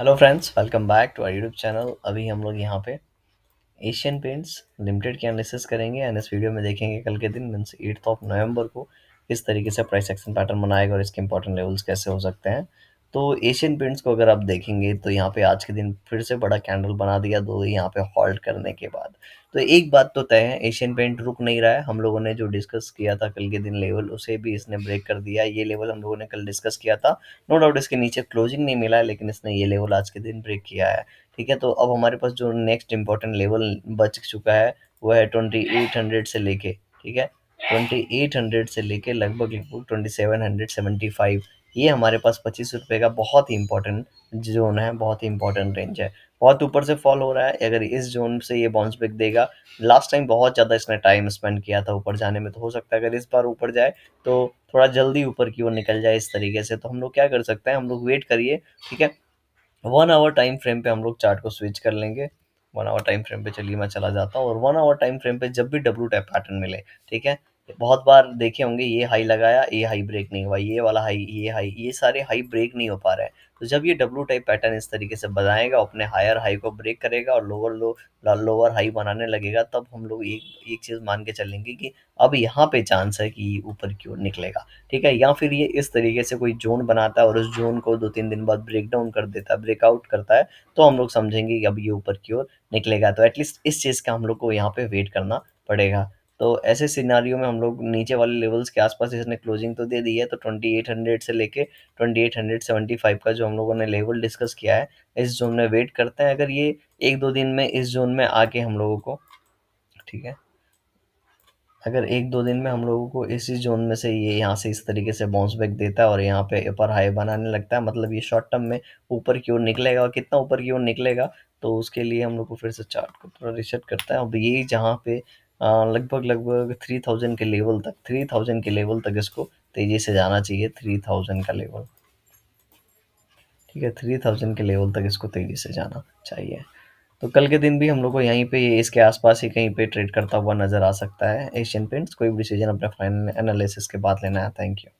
hello friends welcome back to our YouTube channel अभी हम लोग यहाँ पे एशियन पेंट्स लिमिटेड की एनालिसिस करेंगे एंड इस वीडियो में देखेंगे कल के दिन मीन्स एट्थ ऑफ नवंबर को किस तरीके से प्राइस एक्शन पैटर्न बनाएगा और इसके इंपॉर्टेंट लेवल्स कैसे हो सकते हैं तो एशियन पेंट्स को अगर आप देखेंगे तो यहाँ पे आज के दिन फिर से बड़ा कैंडल बना दिया दो यहाँ पे हॉल्ट करने के बाद तो एक बात तो तय है एशियन पेंट रुक नहीं रहा है हम लोगों ने जो डिस्कस किया था कल के दिन लेवल उसे भी इसने ब्रेक कर दिया ये लेवल हम लोगों ने कल डिस्कस किया था नो डाउट इसके नीचे क्लोजिंग नहीं मिला है लेकिन इसने ये लेवल आज के दिन ब्रेक किया है ठीक है तो अब हमारे पास जो नेक्स्ट इंपॉर्टेंट लेवल बच चुका है वो है ट्वेंटी एट हंड्रेड से लेके ठीक है ट्वेंटी एट हंड्रेड से लेके लगभग लगभग twenty seven hundred seventy five ये हमारे पास पच्चीस रुपये का बहुत ही इंपॉर्टेंट जोन है बहुत ही इंपॉर्टेंट रेंज है बहुत ऊपर से फॉल हो रहा है अगर इस जोन से ये बाउंस बैक देगा लास्ट टाइम बहुत ज़्यादा इसने टाइम स्पेंड किया था ऊपर जाने में तो हो सकता है अगर इस बार ऊपर जाए तो थोड़ा जल्दी ऊपर की ओर निकल जाए इस तरीके से तो हम लोग क्या कर सकते हैं हम लोग वेट करिए ठीक है वन आवर टाइम फ्रेम पे हम लोग चार्ट को स्विच कर लेंगे वन आवर टाइम फ्रेम पे चलिए मैं चला जाता हूँ और वन आवर टाइम फ्रेम पे जब भी डब्लू टाइप पैटर्न मिले ठीक है बहुत बार देखे होंगे ये हाई लगाया ये हाई ब्रेक नहीं हुआ ये वाला हाई ये हाई ये सारे हाई ब्रेक नहीं हो पा रहे हैं तो जब ये डब्लू टाइप पैटर्न इस तरीके से बनाएगा अपने हायर हाई को ब्रेक करेगा और लोअर लो लोअर हाई बनाने लगेगा तब हम लोग एक एक चीज़ मान के चलेंगे कि अब यहाँ पे चांस है कि ऊपर की ओर निकलेगा ठीक है या फिर ये इस तरीके से कोई जोन बनाता है और उस जोन को दो तीन दिन बाद ब्रेक डाउन कर देता है ब्रेकआउट करता है तो हम लोग समझेंगे कि अब ये ऊपर की ओर निकलेगा तो एटलीस्ट इस चीज़ का हम लोग को यहाँ पे वेट करना पड़ेगा तो ऐसे सिनारियों में हम लोग नीचे वाले लेवल्स के आसपास इसने क्लोजिंग तो दे दी है तो 2800 से लेके 2875 का जो हम लोगों ने लेवल डिस्कस किया है इस जोन में वेट करते हैं अगर ये एक दो दिन में इस जोन में आके हम लोगों को ठीक है अगर एक दो दिन में हम लोगों को इसी जोन में से ये यहाँ से इस तरीके से बाउंस बैक देता है और यहाँ पे अपर हाई बनाने लगता है मतलब ये शॉर्ट टर्म में ऊपर की ओर निकलेगा और कितना ऊपर की ओर निकलेगा तो उसके लिए हम लोग को फिर से चार्ट को थोड़ा रिसेट करता है अब ये जहाँ पे लगभग लगभग थ्री थाउजेंड के लेवल तक थ्री थाउजेंड के लेवल तक इसको तेज़ी से जाना चाहिए थ्री थाउजेंड का लेवल ठीक है थ्री थाउजेंड के लेवल तक इसको तेज़ी से जाना चाहिए तो कल के दिन भी हम लोग को यहीं पे इसके आसपास ही कहीं पे ट्रेड करता हुआ नज़र आ सकता है एशियन पेंट्स कोई भी डिसीजन अपने फाइनल एनालिसिस के बाद लेना है थैंक यू